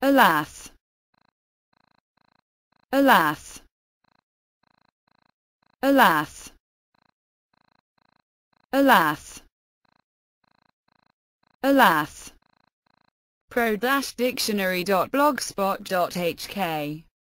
alas, alas, alas, alas, alas. Pro-dictionary.blogspot.hk